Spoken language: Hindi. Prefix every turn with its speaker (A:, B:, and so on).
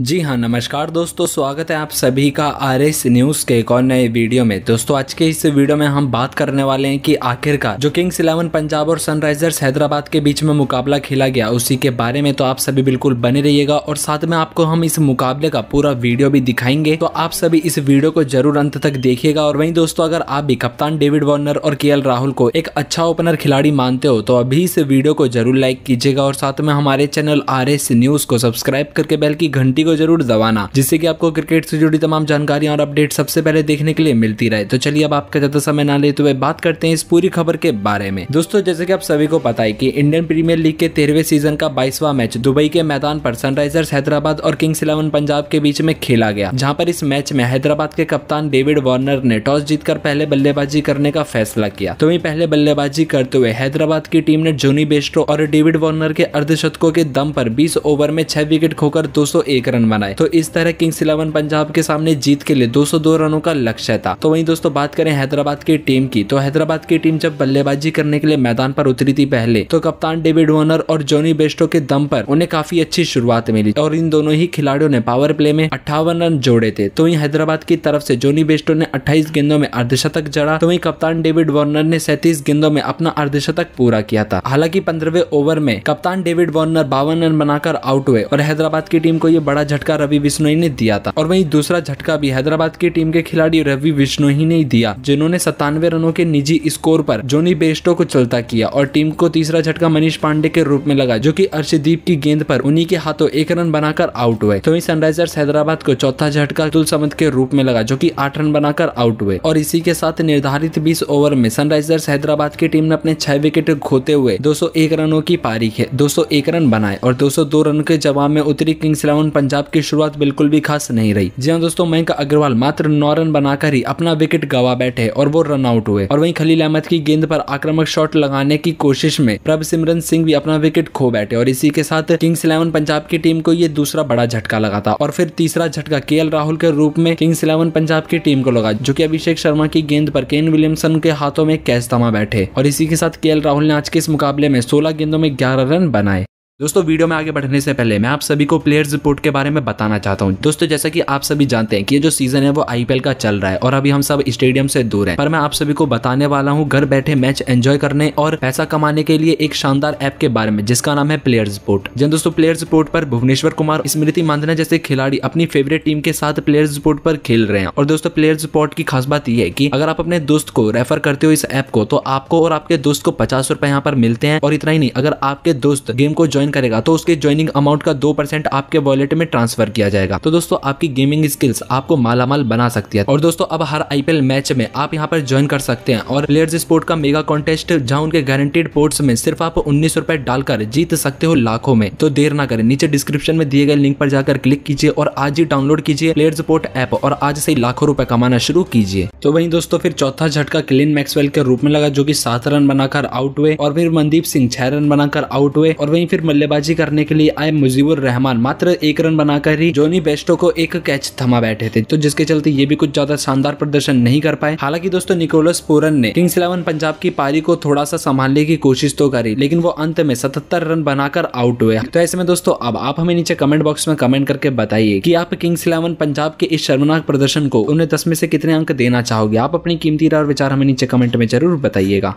A: जी हाँ नमस्कार दोस्तों स्वागत है आप सभी का आर एस न्यूज़ के एक और नए वीडियो में दोस्तों आज के इस वीडियो में हम बात करने वाले हैं कि आखिरकार जो किंग्स इलेवन पंजाब और सनराइजर्स हैदराबाद के बीच में मुकाबला खेला गया उसी के बारे में तो आप सभी बिल्कुल बने रहिएगा और साथ में आपको हम इस मुकाबले का पूरा वीडियो भी दिखाएंगे तो आप सभी इस वीडियो को जरूर अंत तक देखिएगा और वही दोस्तों अगर आप भी कप्तान डेविड वार्नर और के राहुल को एक अच्छा ओपनर खिलाड़ी मानते हो तो अभी इस वीडियो को जरूर लाइक कीजिएगा और साथ में हमारे चैनल आर न्यूज़ को सब्सक्राइब करके बेल की घंटी को जरूर दबाना जिससे कि आपको क्रिकेट से जुड़ी तमाम जानकारियां और अपडेट सबसे पहले देखने के लिए मिलती रहे तो चलिए अब आपका ज्यादा समय ना लेते हुए बात करते हैं इस पूरी खबर के बारे में दोस्तों जैसे कि आप सभी को पता है कि इंडियन प्रीमियर लीग के तेरहवे सीजन का बाईसवा मैच दुबई के मैदान पर सनराइजर्स हैदराबाद और किंग्स इलेवन पंजाब के बीच में खेला गया जहां पर इस मैच में हैदराबाद के कप्तान डेविड वार्नर ने टॉस जीतकर पहले बल्लेबाजी करने का फैसला किया तो वही पहले बल्लेबाजी करते हुए हैदराबाद की टीम ने जोनी बेस्ट्रो और डेविड वार्नर के अर्धशतकों के दम पर बीस ओवर में छह विकेट खोकर दो रन रन बनाए तो इस तरह किंग्स इलेवन पंजाब के सामने जीत के लिए 202 रनों का लक्ष्य था तो वहीं दोस्तों बात करें हैदराबाद की टीम की तो हैदराबाद की टीम जब बल्लेबाजी करने के लिए मैदान पर उतरी थी पहले तो कप्तान डेविड वॉर्नर और जॉनी बेस्टो के दम पर उन्हें काफी अच्छी शुरुआत मिली और इन दोनों ही खिलाड़ियों ने पावर प्ले में अट्ठावन रन जोड़े थे तो वहीं हैदराबाद की तरफ से जोनी बेस्टो ने अट्ठाईस गेंदों में अर्धशतक जड़ा तो वहीं कप्तान डेविड वार्नर ने सैतीस गेंदों में अपना अर्धशतक पूरा किया था हालांकि पंद्रहवें ओवर में कप्तान डेविड वार्नर बावन रन बनाकर आउट हुए और हैदराबाद की टीम को ये बड़ा झटका रवि बिश्नोई ने दिया था और वही दूसरा झटका भी हैदराबाद की टीम के खिलाड़ी रवि बिश्नोई ने दिया जिन्होंने सत्तानवे रनों के निजी स्कोर पर जोनी बेस्टो को चलता किया और टीम को तीसरा झटका मनीष पांडे के रूप में लगा जो की अर्षदीप की गेंद पर उन्हीं के हाथों एक रन बनाकर आउट हुए तो वही सनराइजर्स हैदराबाद को चौथा झटका तुल समद के रूप में लगा जो की आठ रन बनाकर आउट हुए और इसी के साथ निर्धारित बीस ओवर में सनराइजर्स हैदराबाद की टीम ने अपने छह विकेट खोते हुए 201 रनों की पारी खेल दो रन बनाए और 202 रन के जवाब में उत्तरी किंग्स इलेवन पंजाब पंजाब की शुरुआत बिल्कुल भी खास नहीं रही जी हाँ दोस्तों मयंक अग्रवाल मात्र नौ रन बनाकर ही अपना विकेट गवा बैठे और वो रन आउट हुए और वही खलील अहमद की गेंद पर आक्रमक शॉट लगाने की कोशिश में प्रभ सिमरन सिंह भी अपना विकेट खो बैठे और इसी के साथ किंग्स इलेवन पंजाब की टीम को ये दूसरा बड़ा झटका लगा था और फिर तीसरा झटका के राहुल के रूप में किंग्स इलेवन पंजाब की टीम को लगा जो की अभिषेक शर्मा की गेंद पर केन विलियमसन के हाथों में कैच थमा बैठे और इसी के साथ के राहुल ने आज के इस मुकाबले में सोलह गेंदों में ग्यारह रन बनाए दोस्तों वीडियो में आगे बढ़ने से पहले मैं आप सभी को प्लेयर्स रिपोर्ट के बारे में बताना चाहता हूं दोस्तों जैसा कि आप सभी जानते हैं कि ये जो सीजन है वो आईपीएल का चल रहा है और अभी हम सब स्टेडियम से दूर हैं पर मैं आप सभी को बताने वाला हूं घर बैठे मैच एंजॉय करने और पैसा कमाने के लिए एक शानदार ऐप के बारे में जिसका नाम है प्लेयर्स रिपोर्ट जिन दोस्तों प्लेयर्स रिपोर्ट पर भुवनेश्वर कुमार स्मृति मांधना जैसे खिलाड़ी अपनी फेवरेट टीम के साथ प्लेयर्स रिपोर्ट पर खेल रहे हैं और दोस्तों प्लेयर्स रिपोर्ट की खास बात यह है की अगर आप अपने दोस्त को रेफर करते हो इस ऐप को तो आपको और आपके दोस्त को पचास रुपए यहाँ पर मिलते हैं और इतना ही नहीं अगर आपके दोस्त गेम को ज्वाइन ज्वाइन करेगा तो उसके ज्वाइनिंग अमाउंट का दो परसेंट आपके वॉलेट में ट्रांसफर किया जाएगा तो दोस्तों आपकी गेमिंग स्किल्स आपको मालामाल बना सकती है और दोस्तों अब हर आईपीएल मैच में आप यहाँ पर ज्वाइन कर सकते हैं और प्लेयर्स स्पोर्ट का मेगा कॉन्टेस्ट जहाँ उनके गारंटेड पोर्ट्स में सिर्फ आप उन्नीस रुपए डालकर जीत सकते हो लाखों में तो देर ना करें नीचे डिस्क्रिप्शन में दिए गए लिंक पर जाकर क्लिक कीजिए और आज ही डाउनलोड कीजिए प्लेयर स्पोर्ट ऐप और आज से लाखों रुपए कमाना शुरू कीजिए तो वही दोस्तों फिर चौथा झटका क्लिन मैक्सवेल के रूप में लगा जो की सात रन बनाकर आउट हुए और फिर मनदीप सिंह छह रन बनाकर आउट हुए और वहीं फिर बल्लेबाजी करने के लिए आए मुजीबुर रहमान मात्र एक रन बनाकर ही जोनी बेस्टो को एक कैच थमा बैठे थे तो जिसके चलते ये भी कुछ ज्यादा शानदार प्रदर्शन नहीं कर पाए हालांकि दोस्तों निकोलस पोरन ने किंग्स इलेवन पंजाब की पारी को थोड़ा सा संभालने की कोशिश तो करी लेकिन वो अंत में सतहत्तर रन बनाकर आउट हुए तो ऐसे में दोस्तों अब आप हमें नीचे कमेंट बॉक्स में कमेंट करके बताइए की आप किंग्स इलेवन पंजाब के इस शर्मनाक प्रदर्शन को उन्हें दस में से कितने अंक देना चाहोगे आप अपनी कीमती राय और विचार हमें नीचे कमेंट में जरूर बताइएगा